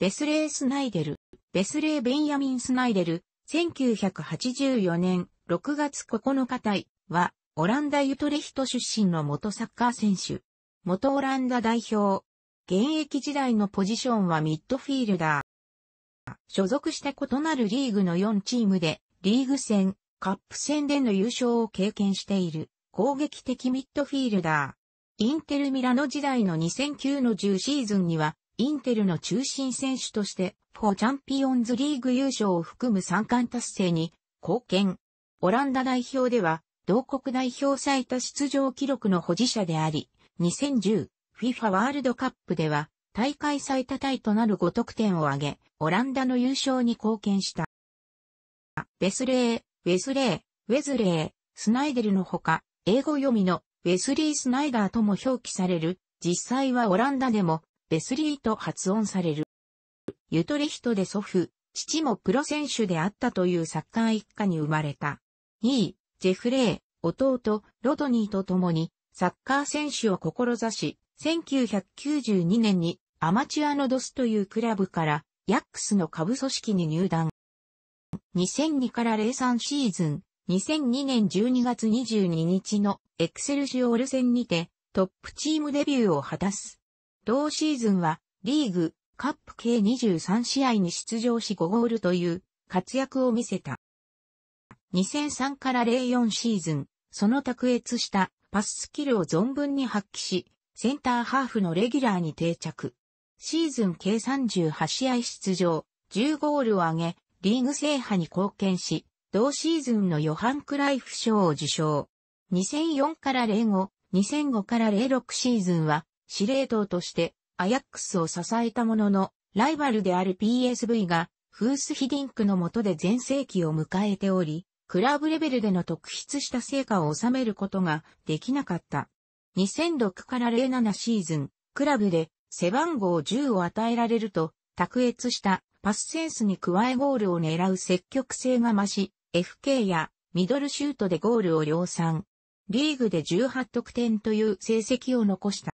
ベスレー・スナイデル、ベスレー・ベンヤミン・スナイデル、1984年6月9日隊は、オランダ・ユトレヒト出身の元サッカー選手。元オランダ代表。現役時代のポジションはミッドフィールダー。所属して異なるリーグの4チームで、リーグ戦、カップ戦での優勝を経験している、攻撃的ミッドフィールダー。インテルミラノ時代の2009の10シーズンには、インテルの中心選手として、フォーチャンピオンズリーグ優勝を含む3冠達成に貢献。オランダ代表では、同国代表最多出場記録の保持者であり、2010 FIFA ワールドカップでは、大会最多タイとなる5得点を挙げ、オランダの優勝に貢献した。ベスレー、ウェスレー、ウェズレー、スナイデルのほか、英語読みのウェスリー・スナイダーとも表記される、実際はオランダでもベスリーと発音される。ゆとり人で祖父、父もプロ選手であったというサッカー一家に生まれた。2位、ジェフレー、弟、ロドニーと共に、サッカー選手を志し、1992年にアマチュアのドスというクラブから、ヤックスの下部組織に入団。2002から03シーズン、2002年12月22日のエクセルシオール戦にてトップチームデビューを果たす。同シーズンはリーグ、カップ計23試合に出場し5ゴールという活躍を見せた。2003から04シーズン、その卓越したパススキルを存分に発揮し、センターハーフのレギュラーに定着。シーズン計38試合出場、10ゴールを挙げ、リーグ制覇に貢献し、同シーズンのヨハン・クライフ賞を受賞。2004から05、2005から06シーズンは司令塔としてアヤックスを支えたものの、ライバルである PSV がフースヒディンクの下で全盛期を迎えており、クラブレベルでの特筆した成果を収めることができなかった。2006から07シーズン、クラブで背番号10を与えられると、卓越したパスセンスに加えゴールを狙う積極性が増し、FK やミドルシュートでゴールを量産。リーグで18得点という成績を残した。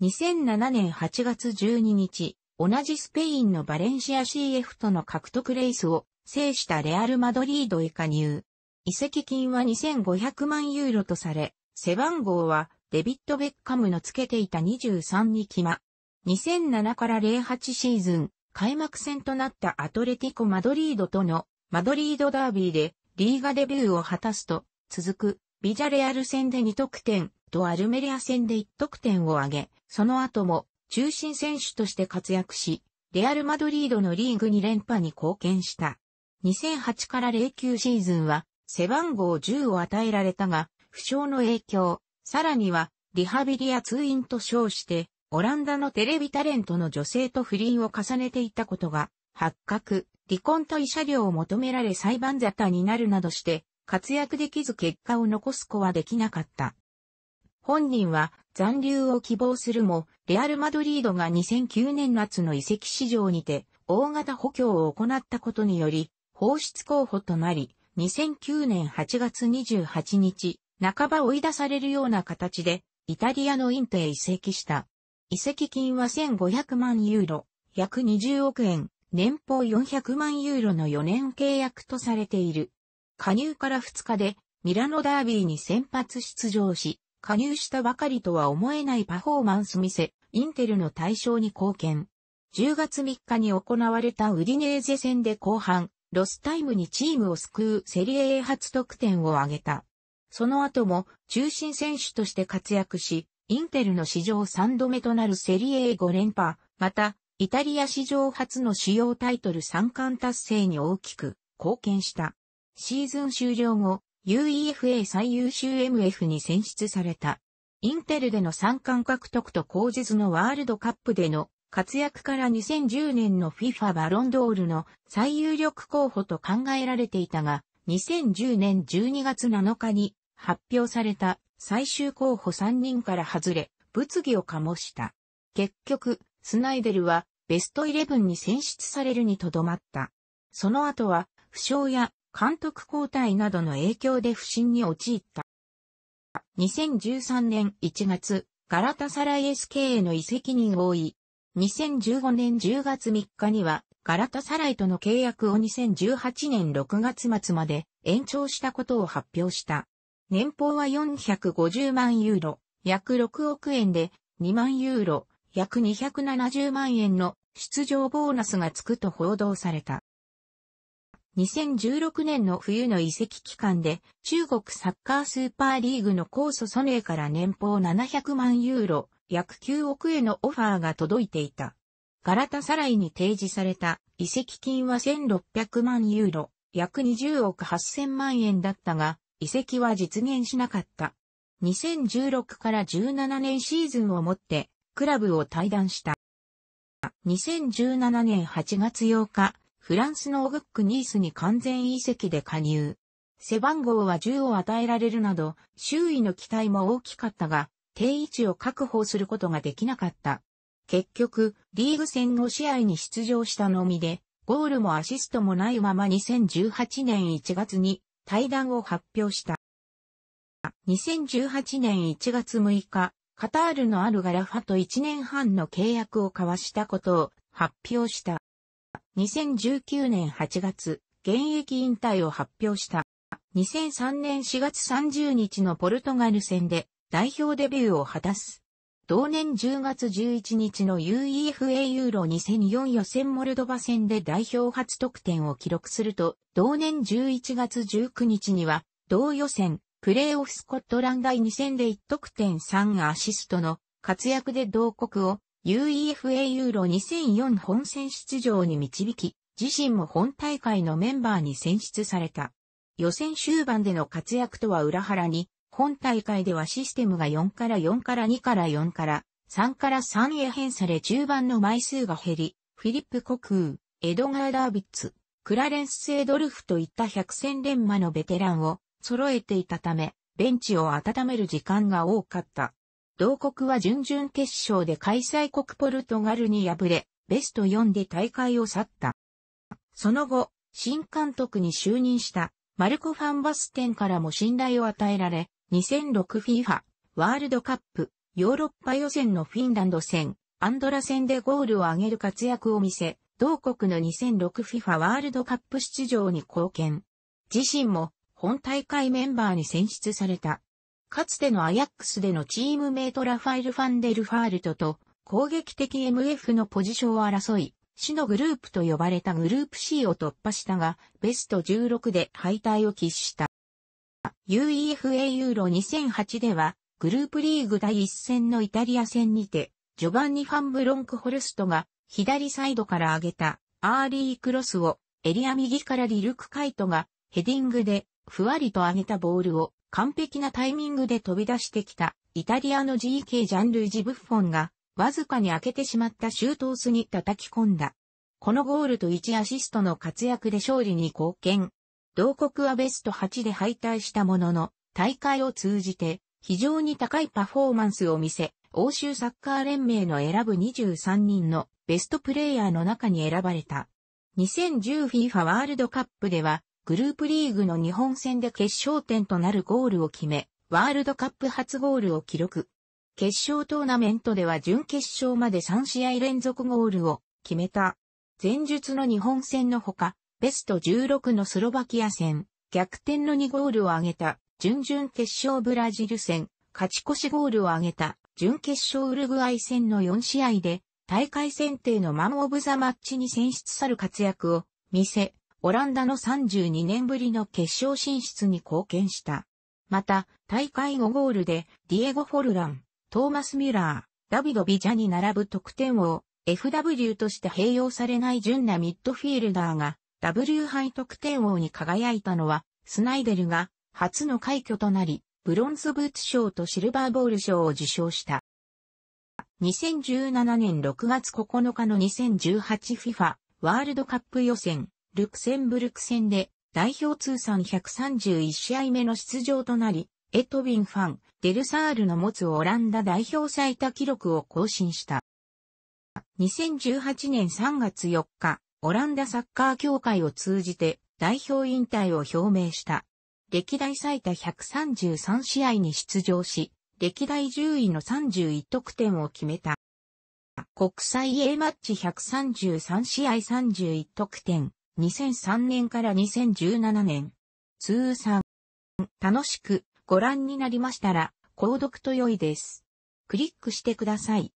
2007年8月12日、同じスペインのバレンシア CF との獲得レースを制したレアル・マドリードへ加入。移籍金は2500万ユーロとされ、背番号はデビット・ベッカムのつけていた23に決ま。2007から08シーズン、開幕戦となったアトレティコ・マドリードとのマドリードダービーでリーガデビューを果たすと、続くビジャレアル戦で2得点、とアルメリア戦で1得点を挙げ、その後も中心選手として活躍し、レアル・マドリードのリーグ2連覇に貢献した。2008から09シーズンは背番号10を与えられたが、負傷の影響、さらにはリハビリや通院と称して、オランダのテレビタレントの女性と不倫を重ねていたことが発覚、離婚と慰謝料を求められ裁判沙汰になるなどして、活躍できず結果を残す子はできなかった。本人は残留を希望するも、レアル・マドリードが2009年夏の遺跡市場にて、大型補強を行ったことにより、放出候補となり、2009年8月28日、半ば追い出されるような形で、イタリアのインテへ移籍した。移籍金は1500万ユーロ、約20億円、年俸400万ユーロの4年契約とされている。加入から2日で、ミラノダービーに先発出場し、加入したばかりとは思えないパフォーマンス見せ、インテルの対象に貢献。10月3日に行われたウディネーゼ戦で後半、ロスタイムにチームを救うセリエ A 初得点を挙げた。その後も中心選手として活躍し、インテルの史上3度目となるセリエ A5 連覇、また、イタリア史上初の主要タイトル3冠達成に大きく貢献した。シーズン終了後、UEFA 最優秀 MF に選出された。インテルでの三冠獲得と後日のワールドカップでの活躍から2010年の FIFA バロンドールの最有力候補と考えられていたが、2010年12月7日に発表された最終候補3人から外れ、物議を醸した。結局、スナイデルはベストイレブンに選出されるにとどまった。その後は、負傷や監督交代などの影響で不振に陥った。2013年1月、ガラタサライ SK への移籍人を追い、2015年10月3日には、ガラタサライとの契約を2018年6月末まで延長したことを発表した。年俸は450万ユーロ、約6億円で、2万ユーロ、約270万円の出場ボーナスがつくと報道された。2016年の冬の移籍期間で中国サッカースーパーリーグの高祖ソネーから年俸700万ユーロ、約9億円のオファーが届いていた。ガラタサライに提示された移籍金は1600万ユーロ、約20億8000万円だったが、移籍は実現しなかった。2016から17年シーズンをもって、クラブを退団した。2017年8月8日、フランスのオグック・ニースに完全移籍で加入。背番号は10を与えられるなど、周囲の期待も大きかったが、定位置を確保することができなかった。結局、リーグ戦5試合に出場したのみで、ゴールもアシストもないまま2018年1月に対談を発表した。2018年1月6日、カタールのあるガラファと1年半の契約を交わしたことを発表した。2019年8月、現役引退を発表した。2003年4月30日のポルトガル戦で代表デビューを果たす。同年10月11日の UEFA ユーロ2004予選モルドバ戦で代表初得点を記録すると、同年11月19日には、同予選、プレーオフスコットラン第2戦で1得点3アシストの活躍で同国を UEFA ユーロ2004本戦出場に導き、自身も本大会のメンバーに選出された。予選終盤での活躍とは裏腹に、本大会ではシステムが4から4から2から4から3から3へ変され中盤の枚数が減り、フィリップ・コクー、エドガー・ダービッツ、クラレンス・セイドルフといった百戦錬磨のベテランを揃えていたため、ベンチを温める時間が多かった。同国は準々決勝で開催国ポルトガルに敗れ、ベスト4で大会を去った。その後、新監督に就任したマルコ・ファンバステンからも信頼を与えられ、2006FIFA ワールドカップヨーロッパ予選のフィンランド戦、アンドラ戦でゴールを挙げる活躍を見せ、同国の 2006FIFA ワールドカップ出場に貢献。自身も本大会メンバーに選出された。かつてのアヤックスでのチームメイトラファエル・ファンデル・ファールトと攻撃的 MF のポジションを争い、死のグループと呼ばれたグループ C を突破したが、ベスト16で敗退を喫した。UEFA ユーロ2008では、グループリーグ第1戦のイタリア戦にて、ジョバンニ・ファンブロンクホルストが左サイドから上げたアーリークロスをエリア右からリルクカイトがヘディングでふわりと上げたボールを完璧なタイミングで飛び出してきた、イタリアの GK ジャンルジ・ブッフォンが、わずかに開けてしまったシュートースに叩き込んだ。このゴールと1アシストの活躍で勝利に貢献。同国はベスト8で敗退したものの、大会を通じて非常に高いパフォーマンスを見せ、欧州サッカー連盟の選ぶ23人のベストプレイヤーの中に選ばれた。2010FIFA ワールドカップではグループリーグの日本戦で決勝点となるゴールを決め、ワールドカップ初ゴールを記録。決勝トーナメントでは準決勝まで3試合連続ゴールを決めた。前述の日本戦のほか、ベスト16のスロバキア戦、逆転の2ゴールを挙げた、準々決勝ブラジル戦、勝ち越しゴールを挙げた、準決勝ウルグアイ戦の4試合で、大会選定のマン・オブ・ザ・マッチに選出さる活躍を見せ、オランダの32年ぶりの決勝進出に貢献した。また、大会後ゴールで、ディエゴ・フォルラン、トーマス・ミュラー、ダビド・ビジャに並ぶ得点王、FW として併用されない純なミッドフィールダーが、W 杯得点王に輝いたのは、スナイデルが、初の快挙となり、ブロンズブーツ賞とシルバーボール賞を受賞した。2017年6月9日の 2018FIFA ワールドカップ予選ルクセンブルク戦で代表通算131試合目の出場となり、エトビンファン、デルサールの持つオランダ代表最多記録を更新した。2018年3月4日、オランダサッカー協会を通じて代表引退を表明した。歴代最多133試合に出場し、歴代10位の31得点を決めた。国際 A マッチ133試合31得点、2003年から2017年。通算。楽しくご覧になりましたら、購読と良いです。クリックしてください。